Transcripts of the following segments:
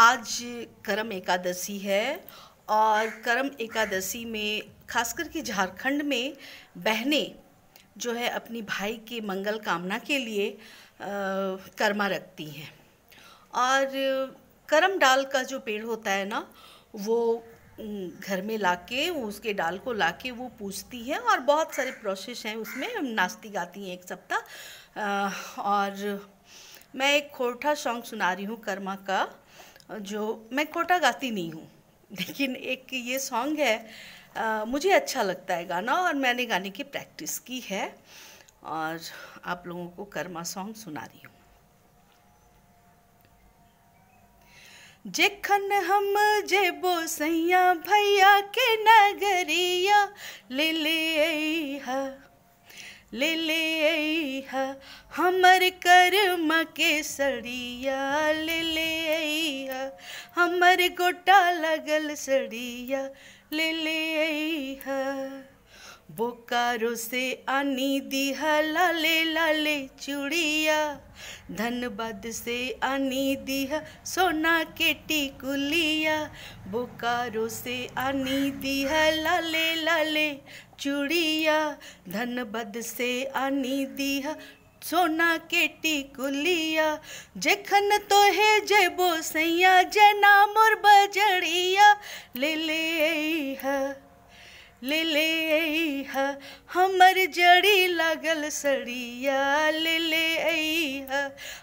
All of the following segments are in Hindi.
आज करम एकादशी है और करम एकादशी में खास करके झारखंड में बहनें जो है अपनी भाई के मंगल कामना के लिए कर्मा रखती हैं और करम डाल का जो पेड़ होता है ना वो घर में ला के उसके डाल को ला के वो पूछती हैं और बहुत सारे प्रोसेस हैं उसमें नाचती गाती हैं एक सप्ताह और मैं एक खोरठा सॉन्ग सुना रही हूँ कर्मा का जो मैं कोटा गाती नहीं हूँ लेकिन एक ये सॉन्ग है आ, मुझे अच्छा लगता है गाना और मैंने गाने की प्रैक्टिस की है और आप लोगों को कर्मा सॉन्ग सुना रही हूँ जेखन हम जेबो सैया भैया के नगरिया ले ले ले ले हमर कर्म के सड़िया ले ले हमर गोटा लगल सड़िया ले ले बोकारो से आनी दिहा लाले लाले चूड़िया धनबाद से आनी दिहा सोना के टिकुलिया बोकारो से आनी दिहा लाले लाले चूड़िया धनबाद से आनी दिहा सोना केटी कुलिया जखन तो है जय बोसैया जय नाम बजड़िया ले ले ले ले हमर जड़ी लगल सड़िया ले ले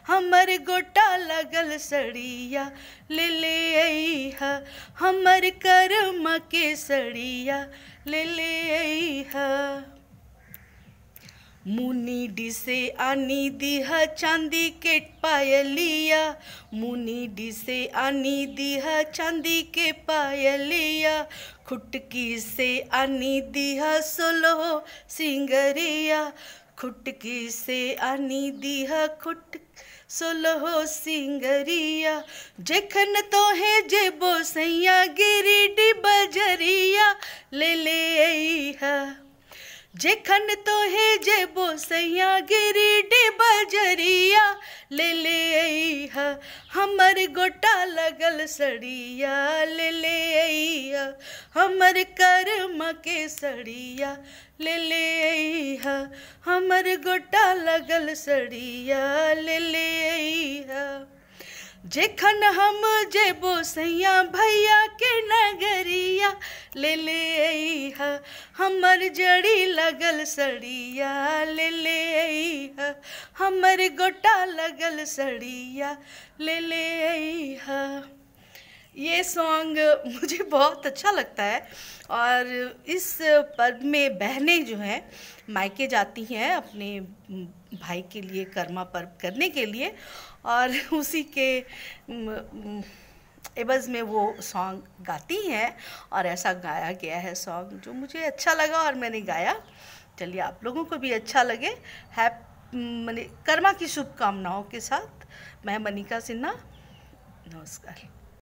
हमर गोटा लगल सड़िया ले ले हमर कर्म के सड़िया ले ले हा मुनि से आनी दिह चांदी के पायलिया मुनि से आनी दिह चांदी के पायलिया खुटकी से आनी दिह सोलो सिंगरिया खुटकी से आनी दिह खुट सोलहो सिंगरिया जखन तो है जेबो सैया गिरिडी बजरिया ले ले आई है जेखन तो है बो सैया गिरिडे बजरिया ले ले आईया हमर गोटा लगल सड़िया ले ले आईया हमर कर्म के सड़िया ले ले आईया हमर गोटा लगल सड़िया ले ले आईया जेखन हम जेबो सैया भैया के नगरिया ले ले आईया हमर जड़ी लगल सड़िया ले ले हमर गोटा लगल सड़िया ले ले ये सॉन्ग मुझे बहुत अच्छा लगता है और इस पर्व में बहनें जो हैं मायके जाती हैं अपने भाई के लिए कर्मा पर्व करने के लिए और उसी के एबज़ में वो सॉन्ग गाती हैं और ऐसा गाया गया है सॉन्ग जो मुझे अच्छा लगा और मैंने गाया चलिए आप लोगों को भी अच्छा लगे है मैंने कर्मा की शुभकामनाओं के साथ मैं मनिका सिन्हा नमस्कार